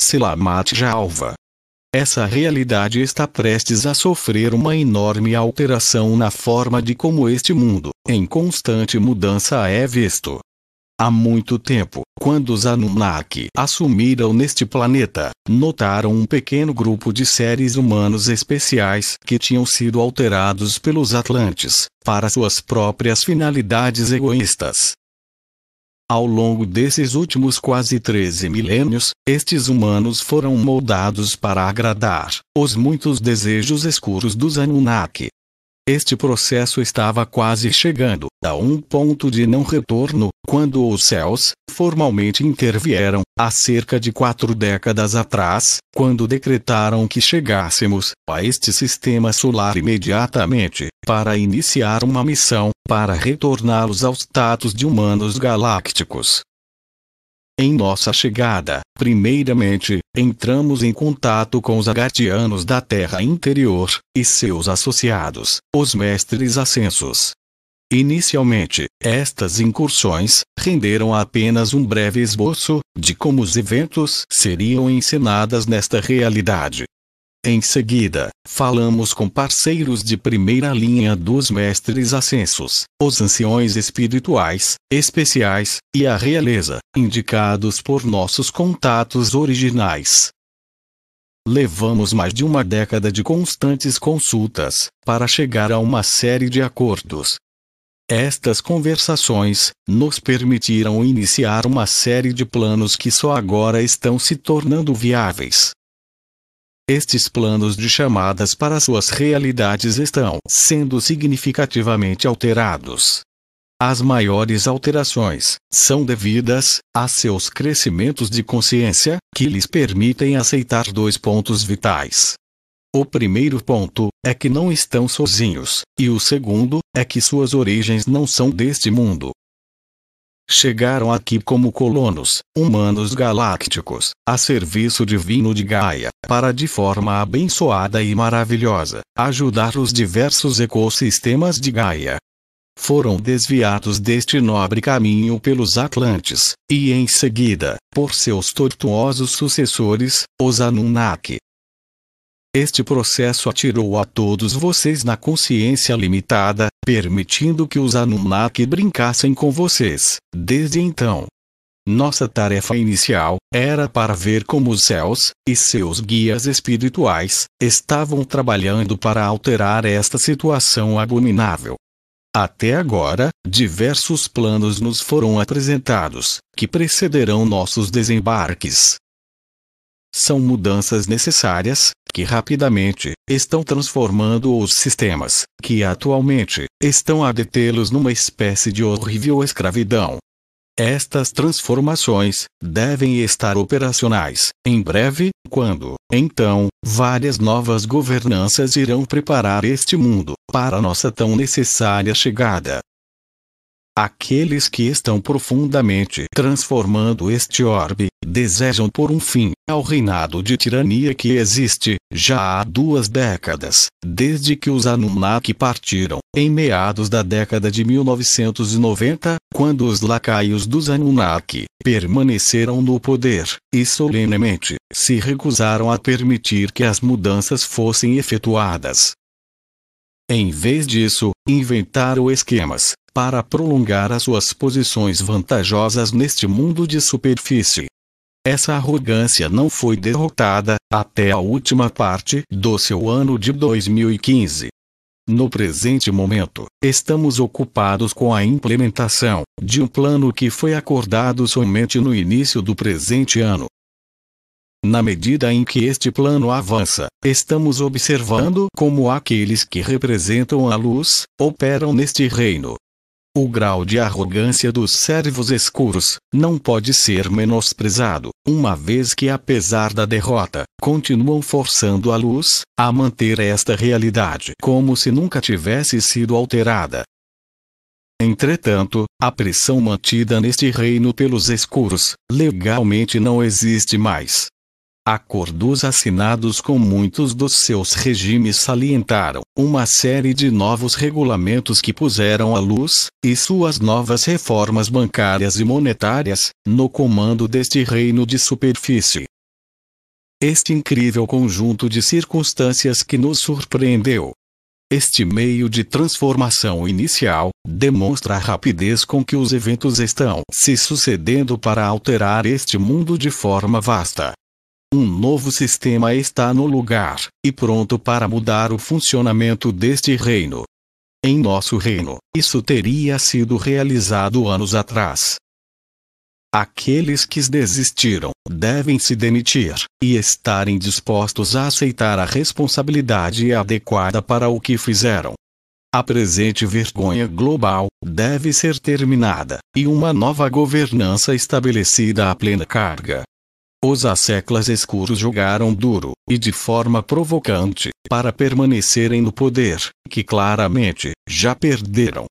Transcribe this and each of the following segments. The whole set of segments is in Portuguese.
Selamat Jalva. Essa realidade está prestes a sofrer uma enorme alteração na forma de como este mundo, em constante mudança, é visto. Há muito tempo, quando os Anunnaki assumiram neste planeta, notaram um pequeno grupo de seres humanos especiais que tinham sido alterados pelos Atlantes, para suas próprias finalidades egoístas. Ao longo desses últimos quase 13 milênios, estes humanos foram moldados para agradar os muitos desejos escuros dos Anunnaki. Este processo estava quase chegando a um ponto de não retorno, quando os céus formalmente intervieram, há cerca de quatro décadas atrás, quando decretaram que chegássemos a este sistema solar imediatamente, para iniciar uma missão para retorná-los ao status de humanos galácticos. Em nossa chegada, primeiramente, entramos em contato com os agartianos da Terra Interior, e seus associados, os mestres ascensos. Inicialmente, estas incursões renderam apenas um breve esboço de como os eventos seriam encenadas nesta realidade, em seguida, falamos com parceiros de primeira linha dos mestres ascensos, os anciões espirituais, especiais, e a realeza, indicados por nossos contatos originais. Levamos mais de uma década de constantes consultas, para chegar a uma série de acordos. Estas conversações nos permitiram iniciar uma série de planos que só agora estão se tornando viáveis. Estes planos de chamadas para suas realidades estão sendo significativamente alterados. As maiores alterações são devidas a seus crescimentos de consciência, que lhes permitem aceitar dois pontos vitais. O primeiro ponto é que não estão sozinhos, e o segundo é que suas origens não são deste mundo chegaram aqui como colonos, humanos galácticos, a serviço divino de Gaia, para de forma abençoada e maravilhosa, ajudar os diversos ecossistemas de Gaia. Foram desviados deste nobre caminho pelos Atlantes, e em seguida, por seus tortuosos sucessores, os Anunnaki, este processo atirou a todos vocês na consciência limitada, permitindo que os Anunnaki brincassem com vocês. Desde então, nossa tarefa inicial era para ver como os céus e seus guias espirituais estavam trabalhando para alterar esta situação abominável. Até agora, diversos planos nos foram apresentados, que precederão nossos desembarques, são mudanças necessárias, que rapidamente estão transformando os sistemas, que atualmente estão a detê-los numa espécie de horrível escravidão. Estas transformações devem estar operacionais em breve, quando, então, várias novas governanças irão preparar este mundo para nossa tão necessária chegada. Aqueles que estão profundamente transformando este orbe, desejam por um fim ao reinado de tirania que existe, já há duas décadas, desde que os Anunnaki partiram, em meados da década de 1990, quando os lacaios dos Anunnaki permaneceram no poder, e solenemente se recusaram a permitir que as mudanças fossem efetuadas. Em vez disso, inventaram esquemas para prolongar as suas posições vantajosas neste mundo de superfície. Essa arrogância não foi derrotada, até a última parte do seu ano de 2015. No presente momento, estamos ocupados com a implementação de um plano que foi acordado somente no início do presente ano. Na medida em que este plano avança, estamos observando como aqueles que representam a luz operam neste reino, o grau de arrogância dos servos escuros não pode ser menosprezado, uma vez que, apesar da derrota, continuam forçando a luz a manter esta realidade como se nunca tivesse sido alterada. Entretanto, a pressão mantida neste reino pelos escuros legalmente não existe mais, Acordos assinados com muitos dos seus regimes salientaram uma série de novos regulamentos que puseram à luz, e suas novas reformas bancárias e monetárias, no comando deste reino de superfície. Este incrível conjunto de circunstâncias que nos surpreendeu, este meio de transformação inicial demonstra a rapidez com que os eventos estão se sucedendo para alterar este mundo de forma vasta. Um novo sistema está no lugar, e pronto para mudar o funcionamento deste reino. Em nosso reino, isso teria sido realizado anos atrás. Aqueles que desistiram devem se demitir e estarem dispostos a aceitar a responsabilidade adequada para o que fizeram. A presente vergonha global deve ser terminada e uma nova governança estabelecida à plena carga. Os asseclas escuros jogaram duro, e de forma provocante, para permanecerem no poder, que claramente, já perderam.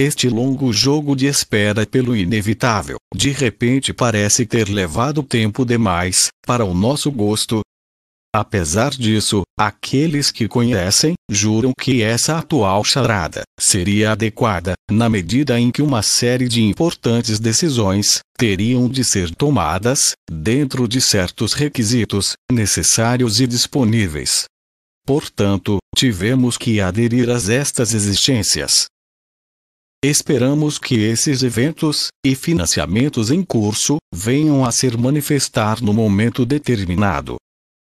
Este longo jogo de espera pelo inevitável, de repente parece ter levado tempo demais, para o nosso gosto, Apesar disso, aqueles que conhecem, juram que essa atual charada seria adequada, na medida em que uma série de importantes decisões teriam de ser tomadas, dentro de certos requisitos, necessários e disponíveis. Portanto, tivemos que aderir a estas existências. Esperamos que esses eventos e financiamentos em curso venham a ser manifestar no momento determinado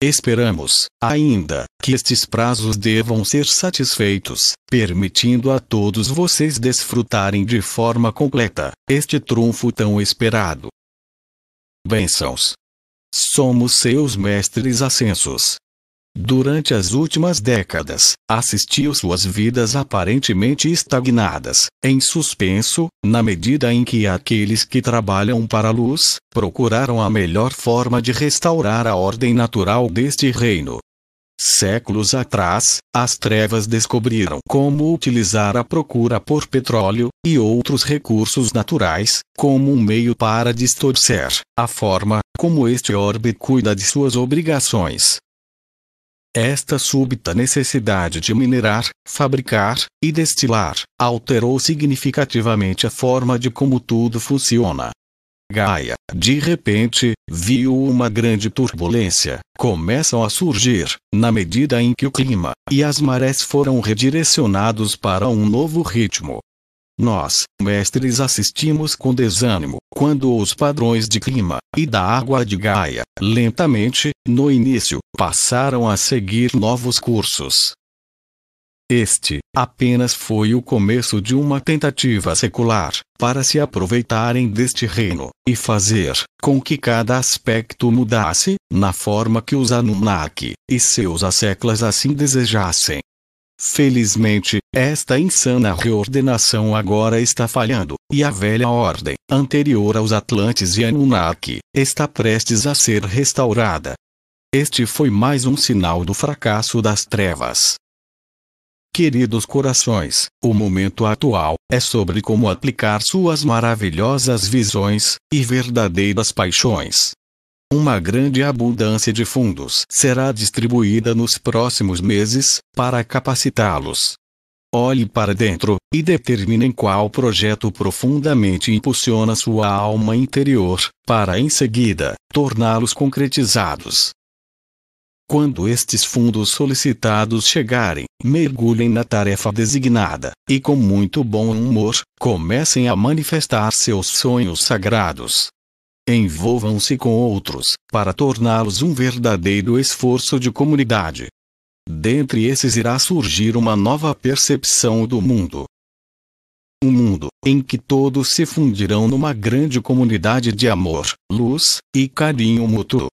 Esperamos, ainda, que estes prazos devam ser satisfeitos, permitindo a todos vocês desfrutarem de forma completa este trunfo tão esperado. Bênçãos. Somos seus mestres ascensos, Durante as últimas décadas, assistiu suas vidas aparentemente estagnadas, em suspenso, na medida em que aqueles que trabalham para a luz procuraram a melhor forma de restaurar a ordem natural deste reino. Séculos atrás, as trevas descobriram como utilizar a procura por petróleo e outros recursos naturais como um meio para distorcer a forma como este orbe cuida de suas obrigações esta súbita necessidade de minerar, fabricar e destilar alterou significativamente a forma de como tudo funciona. Gaia, de repente, viu uma grande turbulência. Começam a surgir, na medida em que o clima e as marés foram redirecionados para um novo ritmo, nós, mestres, assistimos com desânimo, quando os padrões de clima e da água de Gaia, lentamente, no início, passaram a seguir novos cursos. Este apenas foi o começo de uma tentativa secular para se aproveitarem deste reino e fazer com que cada aspecto mudasse na forma que os Anunnaki e seus asseclas assim desejassem. Felizmente, esta insana reordenação agora está falhando, e a velha ordem, anterior aos Atlantes e Anunnaki, está prestes a ser restaurada. Este foi mais um sinal do fracasso das trevas. Queridos corações, o momento atual é sobre como aplicar suas maravilhosas visões e verdadeiras paixões uma grande abundância de fundos será distribuída nos próximos meses, para capacitá-los. Olhe para dentro, e determine qual projeto profundamente impulsiona sua alma interior, para em seguida, torná-los concretizados. Quando estes fundos solicitados chegarem, mergulhem na tarefa designada, e com muito bom humor, comecem a manifestar seus sonhos sagrados. Envolvam-se com outros, para torná-los um verdadeiro esforço de comunidade. Dentre esses irá surgir uma nova percepção do mundo. Um mundo em que todos se fundirão numa grande comunidade de amor, luz e carinho mútuo.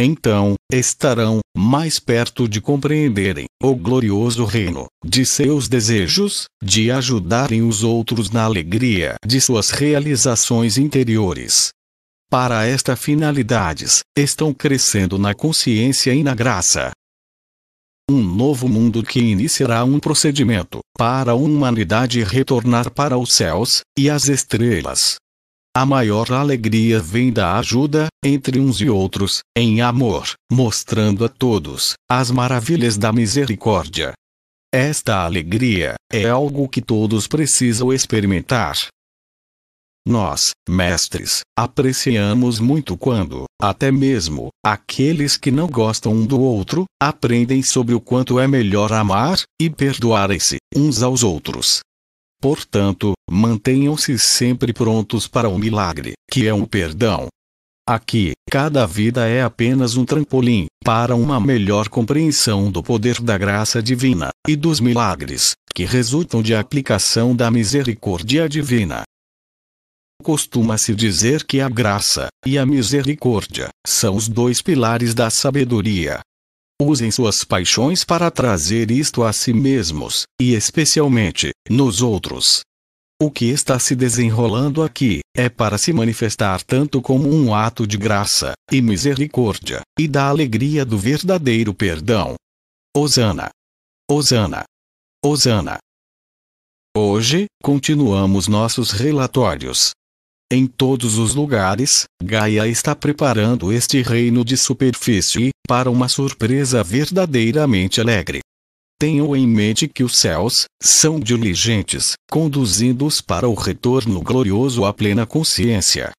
Então, estarão mais perto de compreenderem o glorioso reino, de seus desejos, de ajudarem os outros na alegria de suas realizações interiores, para esta finalidades, estão crescendo na consciência e na graça. Um novo mundo que iniciará um procedimento para a humanidade retornar para os céus e as estrelas. A maior alegria vem da ajuda, entre uns e outros, em amor, mostrando a todos as maravilhas da misericórdia. Esta alegria é algo que todos precisam experimentar, nós, mestres, apreciamos muito quando, até mesmo, aqueles que não gostam um do outro, aprendem sobre o quanto é melhor amar e perdoarem-se uns aos outros. Portanto, mantenham-se sempre prontos para o milagre, que é o um perdão. Aqui, cada vida é apenas um trampolim para uma melhor compreensão do poder da graça divina e dos milagres que resultam de aplicação da misericórdia divina. Costuma-se dizer que a graça e a misericórdia são os dois pilares da sabedoria. Usem suas paixões para trazer isto a si mesmos, e especialmente, nos outros. O que está se desenrolando aqui é para se manifestar tanto como um ato de graça e misericórdia, e da alegria do verdadeiro perdão. Osana! Osana! Osana! Hoje, continuamos nossos relatórios. Em todos os lugares, Gaia está preparando este reino de superfície para uma surpresa verdadeiramente alegre. Tenham em mente que os céus são diligentes, conduzindo-os para o retorno glorioso à plena consciência.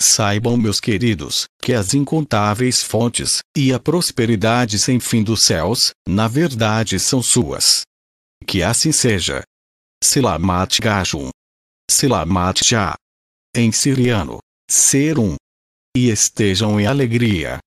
Saibam, meus queridos, que as incontáveis fontes e a prosperidade sem fim dos céus, na verdade, são suas. Que assim seja. Selamat Gajum. Selamat Jah em siriano, ser um, e estejam em alegria,